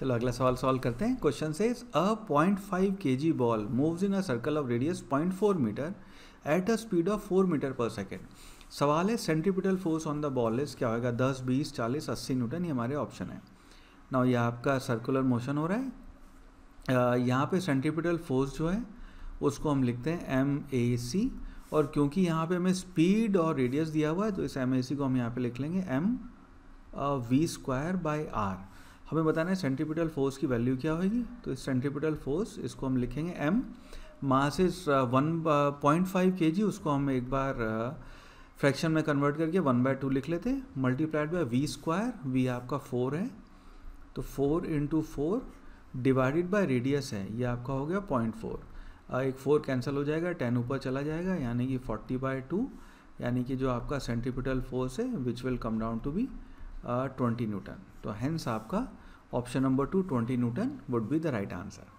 चलो अगला सवाल सॉल्व करते हैं क्वेश्चन से अ point five K G ball moves in a circle of radius point four metre at a speed of four metre per second सवाल है centripetal force on the ball is क्या होगा दस बीस चालीस अस्सी न्यूटन ये हमारे ऑप्शन है ना ये आपका सर्कुलर मोशन हो रहा है यहाँ पे सेंट्रीपिटल फोर्स जो है उसको हम लिखते हैं एम ए सी और क्योंकि यहाँ पे हमें स्पीड और रेडियस दिया हुआ है तो इस एम ए सी को हम यहाँ पे लिख लेंगे M V square by R हमें बताना है सेंट्रीपिटल फोर्स की वैल्यू क्या होगी तो इस सेंट्रीपिटल फोर्स इसको हम लिखेंगे M mass is one point five K G उसको हम एक बार फ्रैक्शन uh, में कन्वर्ट करके वन बाय टू लिख लेते हैं multiplied by V square V आपका फोर है तो four into four divided by radius है ये आपका हो गया पॉइंट फोर एक फोर कैंसिल हो जाएगा टेन ऊपर चला जाएगा यानी कि फोर्टी बाय टू यानी कि जो आपका सेंट्रीपिटल फोर्स है which will come down to be twenty uh, newton तो हैंस आपका option number two twenty newton would be the right answer